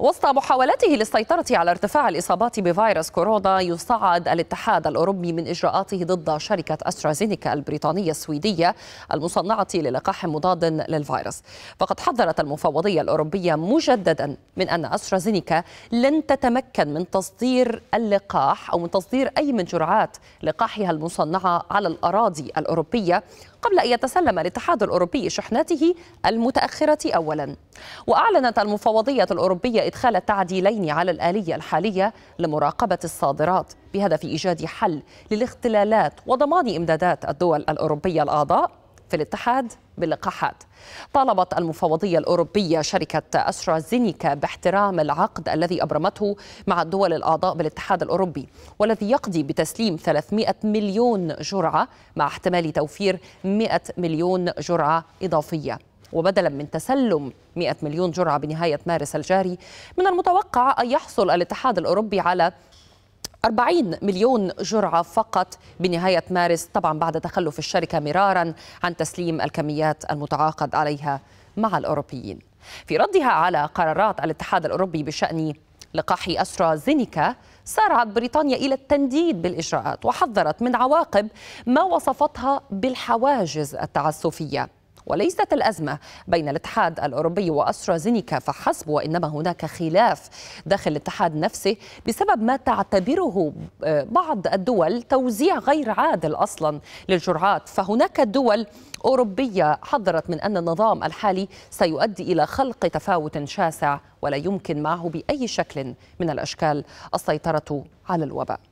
وسط محاولته للسيطرة على ارتفاع الإصابات بفيروس كورونا يصعد الاتحاد الأوروبي من إجراءاته ضد شركة أسترازينيكا البريطانية السويدية المصنعة للقاح مضاد للفيروس فقد حذرت المفوضية الأوروبية مجددا من أن أسترازينيكا لن تتمكن من تصدير اللقاح أو من تصدير أي من جرعات لقاحها المصنعة على الأراضي الأوروبية قبل أن يتسلم الاتحاد الأوروبي شحناته المتأخرة أولا وأعلنت المفوضية الأوروبية إدخال تعديلين على الآلية الحالية لمراقبة الصادرات بهدف إيجاد حل للاختلالات وضمان إمدادات الدول الأوروبية الأعضاء في الاتحاد باللقاحات طالبت المفوضية الأوروبية شركة أسترازينيكا باحترام العقد الذي أبرمته مع الدول الأعضاء بالاتحاد الأوروبي والذي يقضي بتسليم 300 مليون جرعة مع احتمال توفير 100 مليون جرعة إضافية وبدلا من تسلم 100 مليون جرعة بنهاية مارس الجاري من المتوقع أن يحصل الاتحاد الأوروبي على 40 مليون جرعة فقط بنهاية مارس طبعا بعد تخلف الشركة مرارا عن تسليم الكميات المتعاقد عليها مع الأوروبيين في ردها على قرارات الاتحاد الأوروبي بشأن لقاح أسترازينيكا سارعت بريطانيا إلى التنديد بالإجراءات وحذرت من عواقب ما وصفتها بالحواجز التعسفية وليست الأزمة بين الاتحاد الأوروبي وأسترازينيكا فحسب وإنما هناك خلاف داخل الاتحاد نفسه بسبب ما تعتبره آه، بعض الدول توزيع غير عادل أصلا للجرعات فهناك دول أوروبية حضرت من أن النظام الحالي سيؤدي إلى خلق تفاوت شاسع ولا يمكن معه بأي شكل من الأشكال السيطرة على الوباء